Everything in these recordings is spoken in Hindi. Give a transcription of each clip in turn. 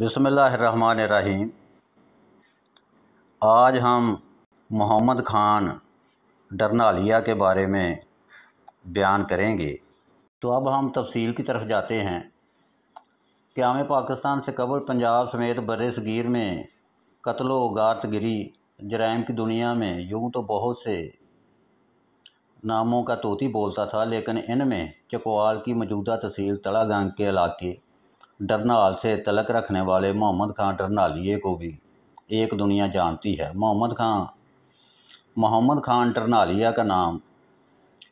रहीम आज हम मोहम्मद खान डरनालिया के बारे में बयान करेंगे तो अब हम तफसील की तरफ जाते हैं हमें पाकिस्तान से कबल पंजाब समेत बर सगीर में कत्लो गारत गिरी जराइम की दुनिया में यूँ तो बहुत से नामों का तोती बोलता था लेकिन इनमें चकवाल की मौजूदा तहसील तलागंग के इलाके डरनाल से तलक रखने वाले मोहम्मद खां डरनालिए को भी एक दुनिया जानती है मोहम्मद खां मोहम्मद खान डरनालिया का नाम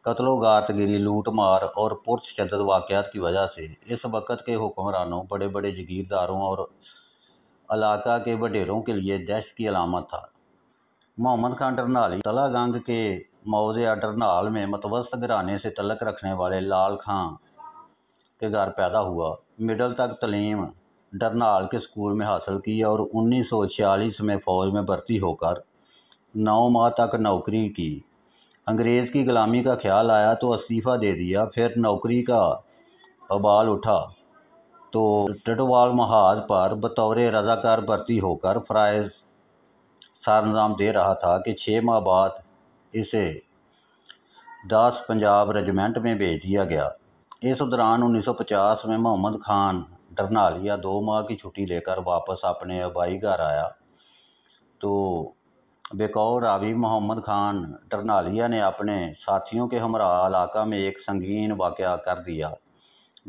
कत्लो गारतगिरी लूटमार और पुरशदत वाक़ात की वजह से इस वक्त के हुक्मरानों बड़े बड़े जगीरदारों और इलाका के बटेरों के लिए दहशत की अलामत था मोहम्मद खान टरनाली तलागंग के मौजा टरनाल में मतवस्त घराने से तलक रखने वाले लाल खां के घर पैदा हुआ मिडल तक तलीम डरनाल के स्कूल में हासिल की और उन्नीस सौ छियालीस में फ़ौज में भर्ती होकर नौ माह तक नौकरी की अंग्रेज़ की ग़ुलामी का ख्याल आया तो इस्तीफ़ा दे दिया फिर नौकरी का अबाल उठा तो टटवाल महाज पर बतौर रजाकार भर्ती होकर फ़्राइज सारंजाम दे रहा था कि छः माह बाद इसे दास पंजाब रेजिमेंट में भेज दिया गया इस दौरान 1950 में मोहम्मद खान डरनालिया दो माह की छुट्टी लेकर वापस अपने अबाई घर आया तो बेकौर रावी मोहम्मद खान डरनालिया ने अपने साथियों के हमरा इलाका में एक संगीन वाक़ कर दिया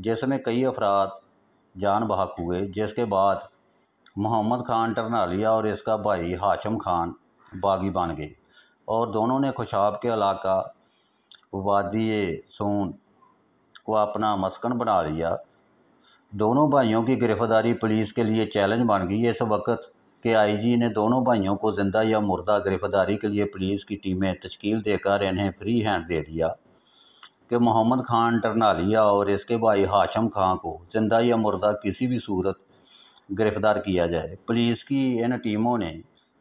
जिसमें कई अफराद जान बहक हुए जिसके बाद मोहम्मद खान टरनालिया और इसका भाई हाशम खान बागी बन गए और दोनों ने खुशाब के इलाका वादी सोन को अपना मस्कन बना लिया दोनों भाइयों की गिरफ्तारी पुलिस के लिए चैलेंज बन गई इस वक्त कि आईजी ने दोनों भाइयों को ज़िंदा या मुर्दा गिरफ्तारी के लिए पुलिस की टीमें तश्कील देकर इन्हें फ्री हैंड दे दिया कि मोहम्मद खान टर्नालिया और इसके भाई हाशम खां को ज़िंदा या मुर्दा किसी भी सूरत गिरफ़्तार किया जाए पुलिस की इन टीमों ने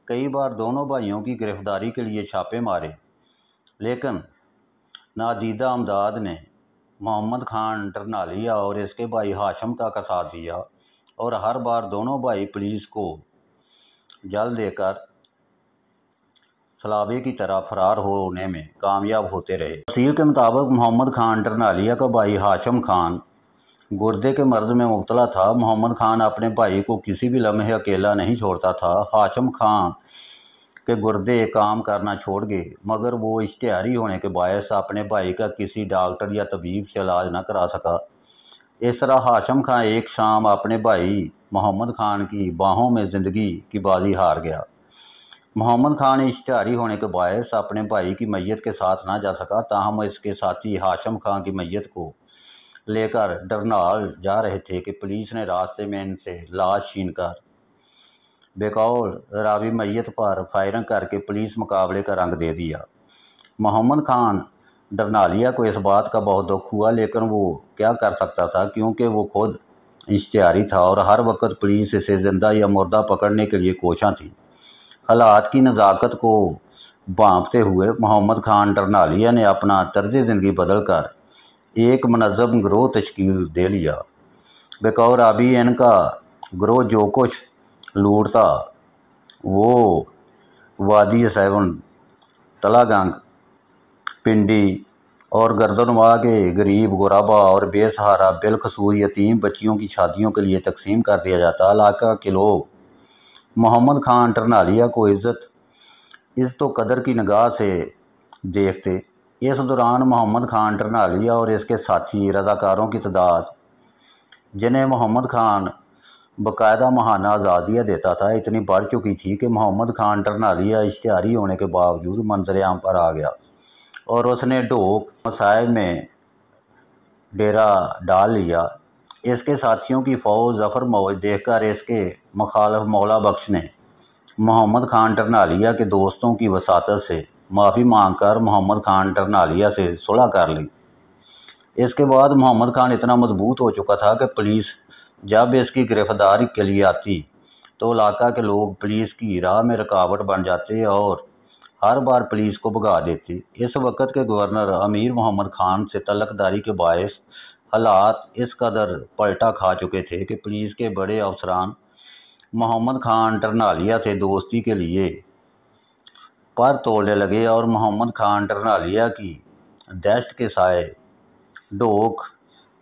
कई बार दोनों भाइयों की गिरफ़्तारी के लिए छापे मारे लेकिन नादीदा अमदाद ने मोहम्मद खान टरनालिया और इसके भाई हाशम का कसा दिया और हर बार दोनों भाई पुलिस को जल देकर सलाबे की तरह फरार होने में कामयाब होते रहे तफसील के मुताबिक मोहम्मद खान टरनालिया का भाई हाशम खान गुर्दे के मर्द में मुबतला था मोहम्मद खान अपने भाई को किसी भी लम्हे अकेला नहीं छोड़ता था हाशम खान के गुर्दे काम करना छोड़ गए मगर वो इश्तहारी होने के बायस अपने भाई का किसी डॉक्टर या तबीब से इलाज ना करा सका इस तरह हाशम खां एक शाम अपने भाई मोहम्मद खान की बाहों में ज़िंदगी की बाजी हार गया मोहम्मद खान इश्तहारी होने के बायस अपने भाई की मैयत के साथ ना जा सका ताहम इसके साथी हाशम खां की मैयत को लेकर डरनाल जा रहे थे कि पुलिस ने रास्ते में इनसे लाश छीन कर बेकौल रावी मैत पर फायरिंग करके पुलिस मुकाबले का रंग दे दिया मोहम्मद खान डरनालिया को इस बात का बहुत दुख हुआ लेकिन वो क्या कर सकता था क्योंकि वो खुद इश्तारी था और हर वक्त पुलिस इसे ज़िंदा या मुर्दा पकड़ने के लिए कोशा थी हालात की नज़ाकत को बांपते हुए मोहम्मद खान डरनालिया ने अपना तर्ज ज़िंदगी बदल कर एक मनजम ग्रोह तश्कील दे लिया बेकौर अभी इनका ग्रोह जो कुछ लूटता वो वादी सैवन तलागंग पिंडी और गर्दनवा के गरीब गुराबा और बेसहारा बिलकसूर यतीम बच्चियों की शादियों के लिए तकसीम कर दिया जाता इलाका के लोग मोहम्मद खान टरनालिया को इज़्ज़त इस तो कदर की नगाह से देखते इस दौरान मोहम्मद खान टरनालिया और इसके साथी रजाकारों की तादाद जिन्हें मोहम्मद खान बाकायदा महाना आज़ादियाँ देता था इतनी बढ़ चुकी थी कि मोहम्मद खान टरनालिया इश्तहारी होने के बावजूद मंजर आम पर आ गया और उसने डोक मसायब में डेरा डाल लिया इसके साथियों की फ़ौज जफ़र मौज देखकर इसके मखालफ मौला बख्श ने मोहम्मद खान टरनालिया के दोस्तों की वसात से माफ़ी मांग कर मोहम्मद खान टर्नालिया से सुलह कर ली इसके बाद मोहम्मद खान इतना मजबूत हो चुका था कि पुलिस जब इसकी गिरफ्तारी के लिए आती तो इलाका के लोग पुलिस की राह में रुकावट बन जाते और हर बार पुलिस को भगा देते इस वक्त के गवर्नर अमीर मोहम्मद खान से तलकदारी के बायस हालात इस कदर पलटा खा चुके थे कि पुलिस के बड़े अफसरान मोहम्मद खान टरनालिया से दोस्ती के लिए पर तोड़ने लगे और मोहम्मद खान टरनालिया की दहशत के साय डोक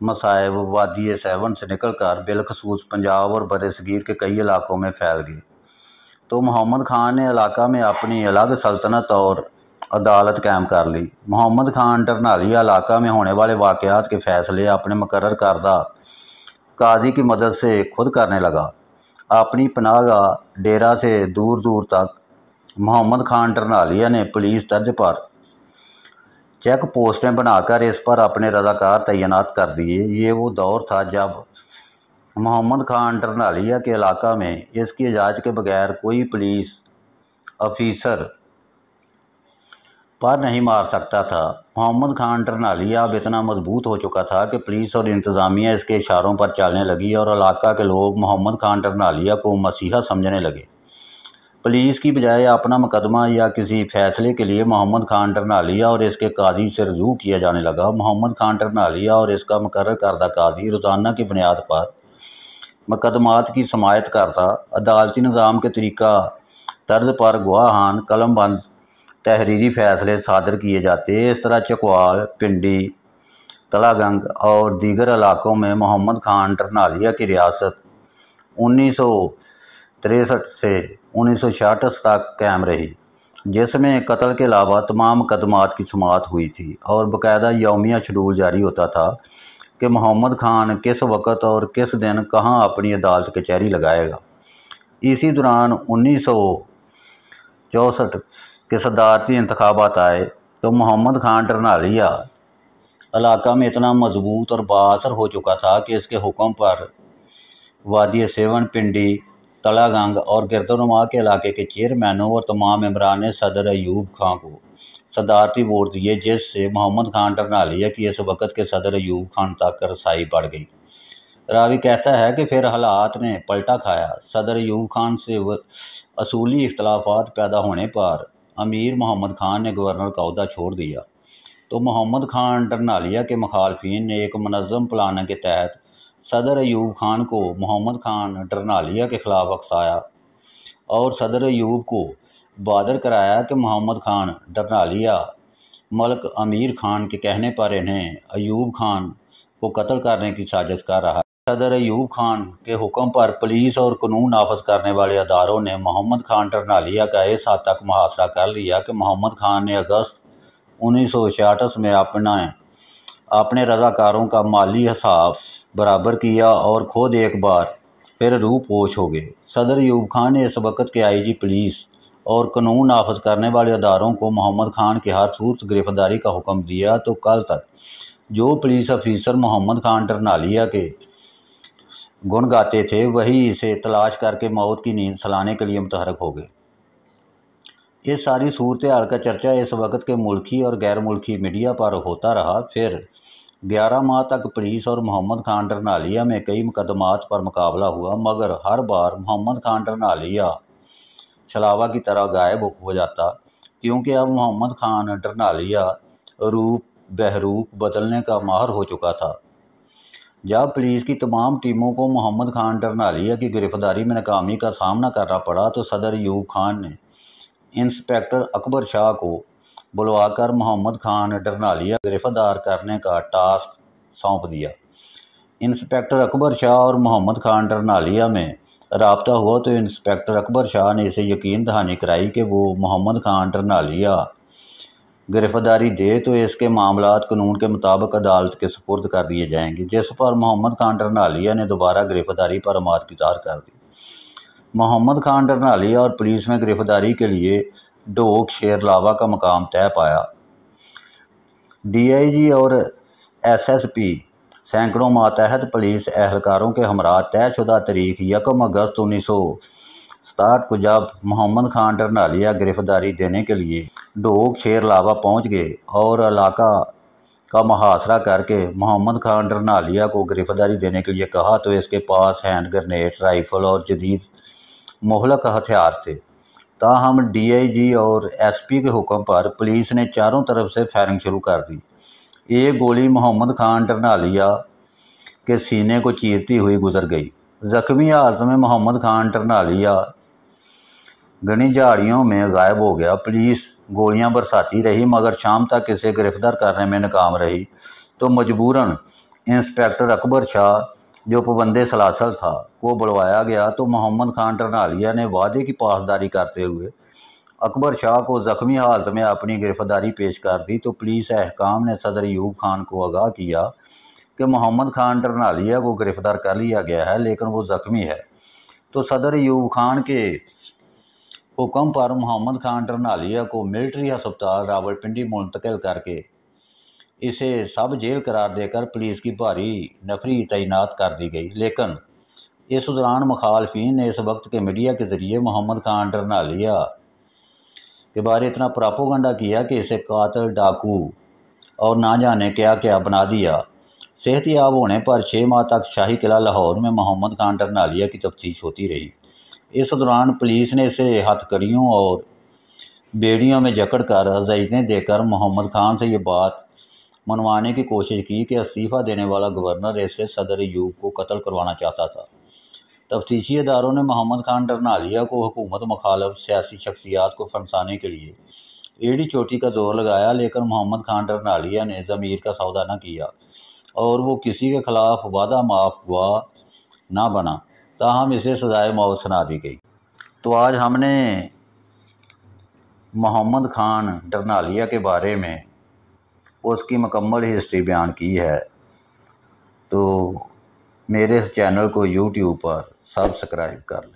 मसायब वादी सैवन से निकलकर बिलखसूस पंजाब और बरसगीर के कई इलाकों में फैल गए तो मोहम्मद खान ने इलाका में अपनी अलग सल्तनत और अदालत कायम कर ली मोहम्मद खान डरनालिया इलाका में होने वाले वाक़ात के फैसले अपने मुकर करदा काजी की मदद से खुद करने लगा अपनी पनागा डेरा से दूर दूर तक मोहम्मद खान टरनालिया ने पुलिस दर्ज पर चेक पोस्टें बनाकर इस पर अपने रजाकार तैनात कर दिए ये वो दौर था जब मोहम्मद खान टरनालिया के इलाका में इसकी इजाज़त के बगैर कोई पुलिस ऑफिसर पर नहीं मार सकता था मोहम्मद खान टरनालिया अब इतना मजबूत हो चुका था कि पुलिस और इंतज़ामिया इसके इशारों पर चलने लगी और इलाका के लोग मोहम्मद खान टरनालिया को मसीहा समझने लगे पुलिस की बजाय अपना मुकदमा या किसी फैसले के लिए मोहम्मद खान टरनालिया और इसके काजी से रजू किया जाने लगा मोहम्मद खान टरनालिया और इसका मुकर करदा काजी रोज़ाना की बुनियाद पर मुकदमात की समायत करता अदालती निज़ाम के तरीका तर्ज पर गुआहान कलमबंद तहरीरी फ़ैसले सादर किए जाते इस तरह चकवाल पिंडी तलागंग और दीगर इलाकों में मोहम्मद खान टरनालिया की रियासत उन्नीस सौ तिरसठ से उन्नीस सौ तक कायम रही जिसमें कत्ल के अलावा तमाम मुकदमात की समात हुई थी और बाकायदा योमिया शेडूल जारी होता था कि मोहम्मद खान किस वक़्त और किस दिन कहाँ अपनी अदालत कचहरी लगाएगा इसी दौरान उन्नीस सौ चौंसठ के सदारती इंतबात आए तो मोहम्मद खान टर्नालिया इलाका में इतना मजबूत और बासर हो चुका था कि इसके हुक्म पर वादिया सेवन पिंडी तलागंग और गिरदोनुमा के इलाके के चेयरमैनों और तमाम इमरान सदर अयूब खां को सदारती वोट दिए जिससे मोहम्मद खान टरनालिया की इस वक्त के सदर अयूब खान तक रसाई बढ़ गई रावी कहता है कि फिर हालात ने पलटा खाया सदर अयूब खान से असूली इख्तलाफात पैदा होने पर अमीर मोहम्मद खान ने गवर्नर का अहदा छोड़ दिया तो मोहम्मद खान टरनालिया के मुखालफी ने एक मनज़म प्लान के तहत सदर ऐब खान को मोहम्मद खान डरनालिया के खिलाफ अकसाया और सदर ऐब को बादर कराया कि मोहम्मद खान डरनालिया मलक अमीर खान के कहने पर इन्हें ऐब खान को कत्ल करने की साजिश कर रहा सदर ऐब खान के हुक्म पर पुलिस और कानून नाफज करने वाले अदारों ने मोहम्मद खान डरनालिया का इस हद तक मुहासरा कर लिया कि मोहम्मद खान ने अगस्त उन्नीस सौ छियासठ में अपना अपने रज़ाकारों का माली हिसाब बराबर किया और खुद एक बार फिर पोछ हो गए सदर यूब खान ने इस वक्त के आईजी पुलिस और कानून नाफज करने वाले अदारों को मोहम्मद खान के हर सूरत गिरफ्तारी का हुक्म दिया तो कल तक जो पुलिस अफीसर मोहम्मद खान टरनालिया के गुण गाते थे वही इसे तलाश करके मौत की नींद सलाने के लिए मुतहरक हो गए ये सारी सूरत हाल का चर्चा इस वक्त के मुल्की और गैर मुल्की मीडिया पर होता रहा फिर ग्यारह माह तक पुलिस और मोहम्मद खान डरनालिया में कई मुकदमात पर मुकाबला हुआ मगर हर बार मोहम्मद खान डरनालिया छलावा की तरह गायब हो जाता क्योंकि अब मोहम्मद खान डरनालिया रूप बहरूप बदलने का माहर हो चुका था जब पुलिस की तमाम टीमों को मोहम्मद खान डरनालिया की गिरफ्तारी में नाकामी का सामना करना पड़ा तो सदर यूब खान ने इंस्पेक्टर अकबर शाह को बुलवाकर मोहम्मद खान डरनालिया गिरफ्तार करने का टास्क सौंप दिया इंस्पेक्टर अकबर शाह और मोहम्मद खान डरनालिया में रबता हुआ तो इंस्पेक्टर अकबर शाह ने इसे यकीन दहानी कराई कि वो मोहम्मद खान डरनालिया गिरफ्तारी दे तो इसके मामला कानून के मुताबिक अदालत के सुपुर्द कर दिए जाएंगे जिस पर मोहम्मद खान डरनालिया ने दोबारा गिरफ्तारी पर आमाद गुजार कर दी मोहम्मद खान डरनाली और पुलिस ने गिरफ्तारी के लिए डोक शेर लावा का मकाम तय पाया डीआईजी और एसएसपी सैकड़ों मातहत पुलिस एहलकारों के हमरा तयशुदा तरीक यकम अगस्त उन्नीस सौ सताहठ को जब मोहम्मद खान डरनालिया गिरफ्तारी देने के लिए डोक शेर लावा पहुँच गए और इलाका का मुहासरा करके मोहम्मद खान डरनालिया को गिरफ्तारी देने के लिए कहा तो इसके पास हैंड ग्रनेड राइफल और जदीद मोहलक हथियार थे ताहम डीआईजी और एसपी के हुक्म पर पुलिस ने चारों तरफ से फायरिंग शुरू कर दी एक गोली मोहम्मद खान टरनालिया के सीने को चीरती हुई गुजर गई जख्मी हालत में मोहम्मद खान टरनालिया घनी झाड़ियों में गायब हो गया पुलिस गोलियां बरसाती रही मगर शाम तक इसे गिरफ्तार करने में नाकाम रही तो मजबूरन इंस्पेक्टर अकबर शाह जो पबंदे सलासल था को बुलवाया गया तो मोहम्मद खान टरनालिया ने वादे की पासदारी करते हुए अकबर शाह को ज़ख्मी हालत में अपनी गिरफ्तारी पेश कर दी तो पुलिस अहकाम ने सदर यूब खान को आगाह किया कि मोहम्मद खान टरनालिया को गिरफ़्तार कर लिया गया है लेकिन वो ज़ख्मी है तो सदर यूब खान के हुक्म पर मोहम्मद खान टरनालिया को मिलिट्री हस्पताल रावलपिंडी मुंतकिल करके इसे सब जेल करार देकर पुलिस की भारी नफरी तैनात कर दी गई लेकिन इस दौरान मुखालफी ने इस वक्त के मीडिया के ज़रिए मोहम्मद खान डरनालिया के बारे इतना प्रापोगंडा किया कि इसे कातल डाकू और ना जाने क्या क्या बना दिया सेहतियाब होने पर छः माह तक शाही किला लाहौर में मोहम्मद खान डरनालिया की तफ्तीश होती रही इस दौरान पुलिस ने इसे हथकड़ियों और बेड़ियों में जकड़ कर जैतें देकर मोहम्मद खान से ये बात मनवाने की कोशिश की कि इस्तीफ़ा देने वाला गवर्नर ऐसे सदर यूब को कत्ल करवाना चाहता था तफ्तीशी इदारों ने मोहम्मद खान डरनालिया को हुकूमत मुखालफ सियासी शख्सियात को फंसाने के लिए एड़ी चोटी का जोर लगाया लेकिन मोहम्मद खान डरनालिया ने ज़मीर का सौदा न किया और वो किसी के खिलाफ वादा माफ हुआ ना बना ताहम इसे सजाए मौत सुना दी गई तो आज हमने मोहम्मद खान डरनालिया के बारे में उसकी मुकम्मल हिस्ट्री बयान की है तो मेरे इस चैनल को यूट्यूब पर सब्सक्राइब कर लो